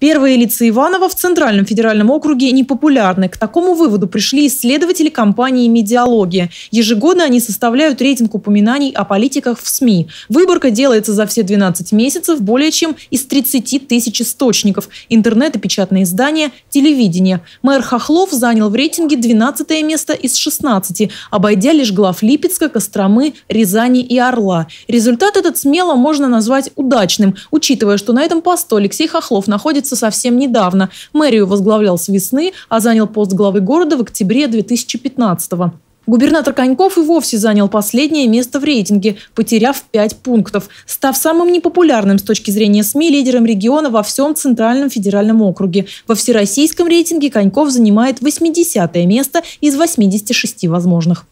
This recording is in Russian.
Первые лица Иванова в Центральном федеральном округе непопулярны. К такому выводу пришли исследователи компании «Медиалогия». Ежегодно они составляют рейтинг упоминаний о политиках в СМИ. Выборка делается за все 12 месяцев более чем из 30 тысяч источников – интернет и печатные издания, телевидение. Мэр Хохлов занял в рейтинге 12 место из 16, обойдя лишь глав Липецка, Костромы, Рязани и Орла. Результат этот смело можно назвать удачным, учитывая, что на этом посту Алексей Хохлов находится становиться совсем недавно. Мэрию возглавлял с весны, а занял пост главы города в октябре 2015 года. Губернатор Коньков и вовсе занял последнее место в рейтинге, потеряв пять пунктов, став самым непопулярным с точки зрения СМИ лидером региона во всем Центральном федеральном округе. Во всероссийском рейтинге Коньков занимает 80 место из 86 возможных.